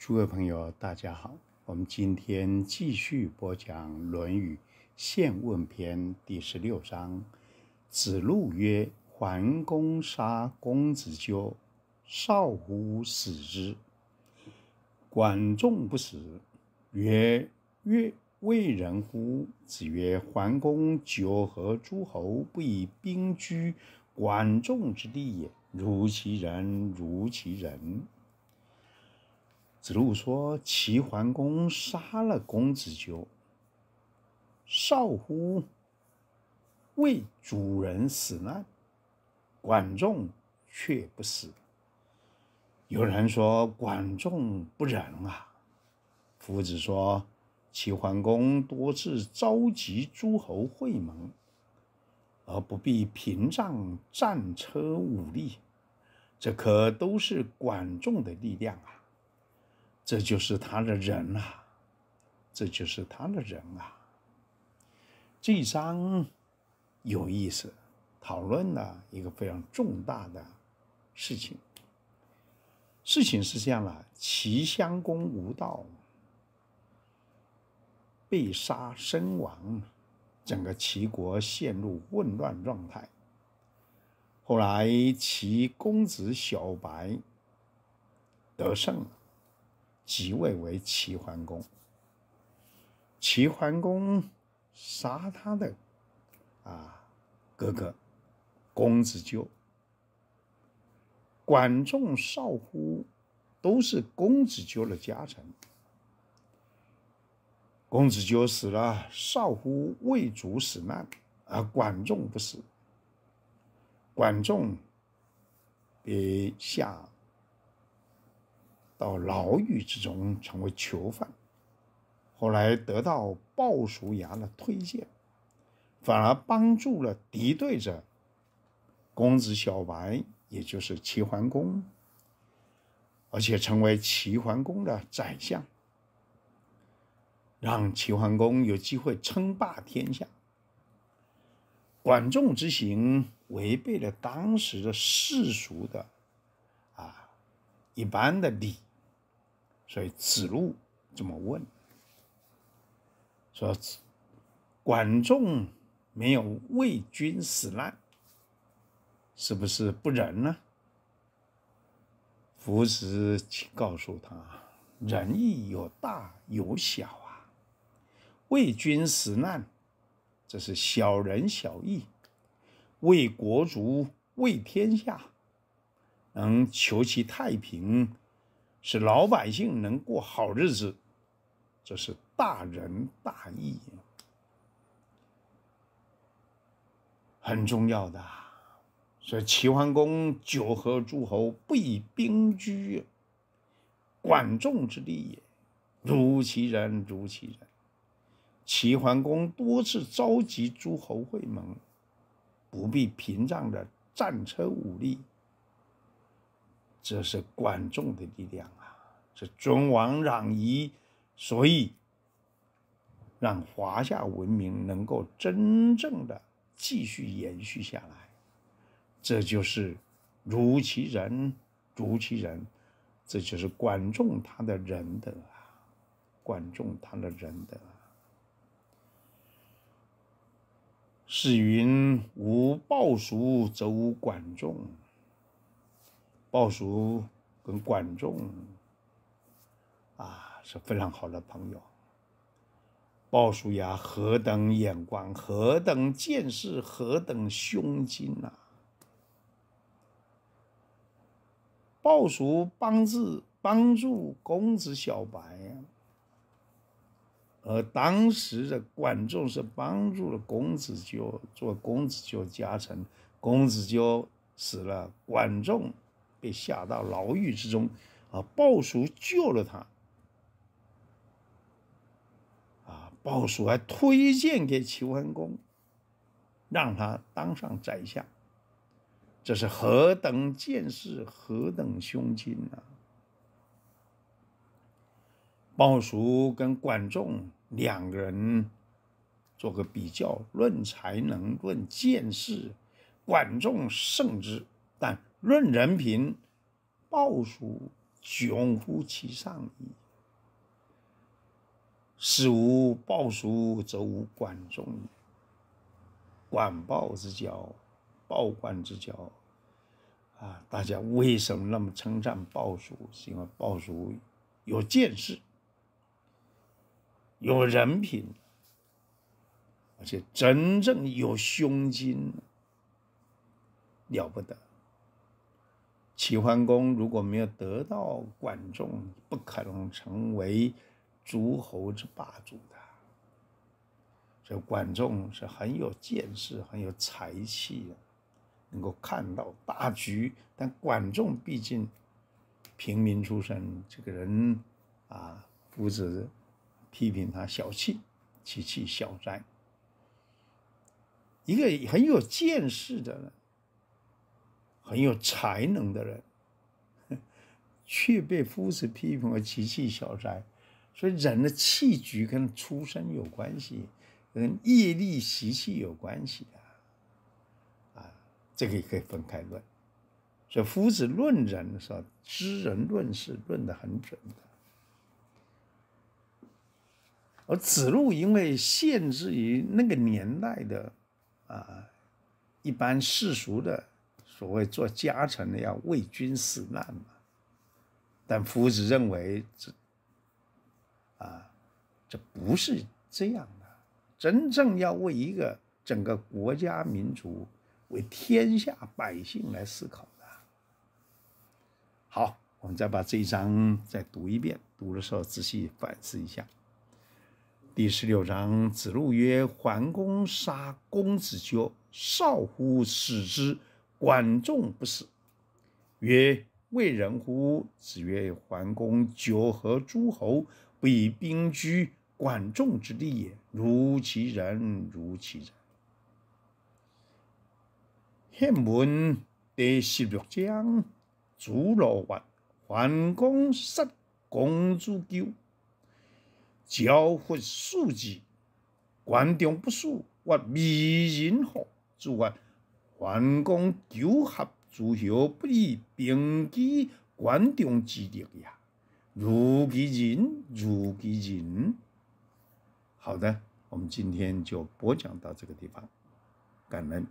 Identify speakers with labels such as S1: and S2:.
S1: 诸位朋友，大家好！我们今天继续播讲《论语·献问篇》第十六章。子路曰：“桓公杀公子纠，少乎死之？管仲不死。”曰：“曰为人乎？”子曰：“桓公九合诸侯，不以兵居，管仲之地也。如其人，如其人。”子路说：“齐桓公杀了公子纠，少乎为主人死难，管仲却不死。有人说管仲不仁啊。夫子说：齐桓公多次召集诸侯会盟，而不必屏障战车武力，这可都是管仲的力量啊。”这就是他的人啊，这就是他的人啊。这一章有意思，讨论了一个非常重大的事情。事情是这样的：齐襄公无道，被杀身亡，整个齐国陷入混乱状态。后来，齐公子小白得胜。即位为齐桓公。齐桓公杀他的啊哥哥公子纠。管仲、少乎都是公子纠的家臣。公子纠死了，少乎未足死难啊，管仲不死。管仲别下。到牢狱之中成为囚犯，后来得到鲍叔牙的推荐，反而帮助了敌对者公子小白，也就是齐桓公，而且成为齐桓公的宰相，让齐桓公有机会称霸天下。管仲之行违背了当时的世俗的啊一般的礼。所以子路这么问，说：“管仲没有为君死难，是不是不仁呢？”夫子告诉他：“仁义有大有小啊，为君死难，这是小仁小义；为国足，为天下，能求其太平。”使老百姓能过好日子，这是大仁大义，很重要的。所以齐桓公九合诸侯，不以兵居，管仲之利也。如其人，如其人。齐桓公多次召集诸侯会盟，不必屏障的战车武力。这是管仲的力量啊！这尊王攘夷，所以让华夏文明能够真正的继续延续下来。这就是如其人，如其人，这就是管仲他的仁德啊！管仲他的仁德。是云：无鲍叔，则无管仲。鲍叔跟管仲啊是非常好的朋友。鲍叔呀，何等眼光，何等见识，何等胸襟呐！鲍叔帮助帮助公子小白，而当时的管仲是帮助了公子纠做公子纠家臣，公子纠死了，管仲。被下到牢狱之中，啊！鲍叔救了他，啊！鲍叔还推荐给齐桓公，让他当上宰相，这是何等见识，何等胸襟啊！鲍叔跟管仲两个人做个比较，论才能，论见识，管仲胜之，但。论人品，鲍叔雄乎其上矣。史无鲍叔，则无管仲。管鲍之交，鲍管之交，啊！大家为什么那么称赞鲍叔？是因为鲍叔有见识，有人品，而且真正有胸襟，了不得。齐桓公如果没有得到管仲，不可能成为诸侯之霸主的。所以管仲是很有见识、很有才气，的，能够看到大局。但管仲毕竟平民出身，这个人啊，夫子批评他小气、其气小灾。一个很有见识的人。很有才能的人，却被夫子批评为奇气小才。所以人的气局跟出身有关系，跟业力习气有关系啊！啊，这个也可以分开论。所以夫子论人的时候，知人论事论的很准的，而子路因为限制于那个年代的啊，一般世俗的。所谓做家臣的要为君死难嘛，但夫子认为这，啊，这不是这样的。真正要为一个整个国家民族、为天下百姓来思考的。好，我们再把这一章再读一遍，读的时候仔细反思一下。第十六章，子路曰：“桓公杀公子纠，少乎使之？”管仲不死，曰：“为人乎？”子曰：“桓公九合诸侯，不以兵居，管仲之地也。如其人，如其人。”献门第十六章：主罗曰：“桓公杀公子纠，交乎死之，管仲不死，我灭人乎？诸曰。”桓公求合诸侯，不以兵机管仲之力呀，如其人，如其人。好的，我们今天就播讲到这个地方，感恩。